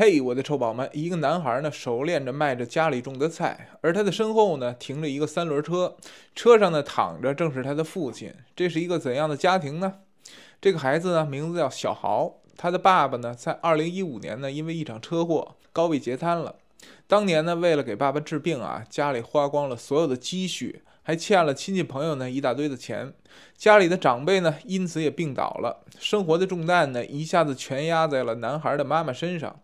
嘿，我的臭宝宝们！一个男孩呢，熟练着卖着家里种的菜，而他的身后呢，停着一个三轮车，车上呢躺着正是他的父亲。这是一个怎样的家庭呢？这个孩子呢，名字叫小豪，他的爸爸呢，在二零一五年呢，因为一场车祸高位截瘫了。当年呢，为了给爸爸治病啊，家里花光了所有的积蓄，还欠了亲戚朋友呢一大堆的钱，家里的长辈呢因此也病倒了，生活的重担呢一下子全压在了男孩的妈妈身上。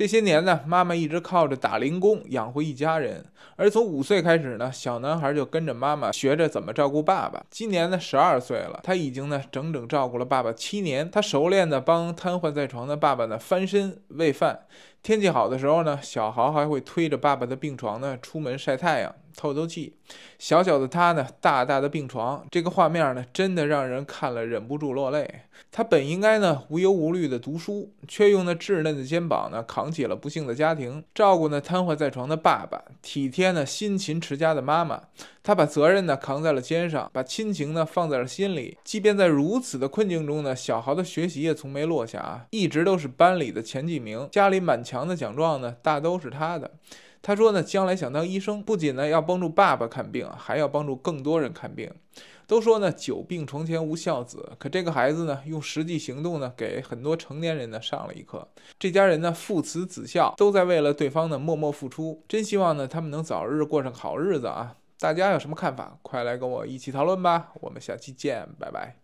这些年呢，妈妈一直靠着打零工养活一家人。而从五岁开始呢，小男孩就跟着妈妈学着怎么照顾爸爸。今年呢，十二岁了，他已经呢整整照顾了爸爸七年。他熟练的帮瘫痪在床的爸爸呢翻身、喂饭。天气好的时候呢，小豪还会推着爸爸的病床呢出门晒太阳。透透气，小小的他呢，大大的病床，这个画面呢，真的让人看了忍不住落泪。他本应该呢无忧无虑的读书，却用那稚嫩的肩膀呢扛起了不幸的家庭，照顾那瘫痪在床的爸爸，体贴呢辛勤持家的妈妈。他把责任呢扛在了肩上，把亲情呢放在了心里。即便在如此的困境中呢，小豪的学习也从没落下啊，一直都是班里的前几名。家里满墙的奖状呢，大都是他的。他说呢，将来想当医生，不仅呢要帮助爸爸看病，还要帮助更多人看病。都说呢，久病床前无孝子，可这个孩子呢，用实际行动呢，给很多成年人呢上了一课。这家人呢，父慈子孝，都在为了对方呢默默付出。真希望呢，他们能早日过上好日子啊！大家有什么看法？快来跟我一起讨论吧！我们下期见，拜拜。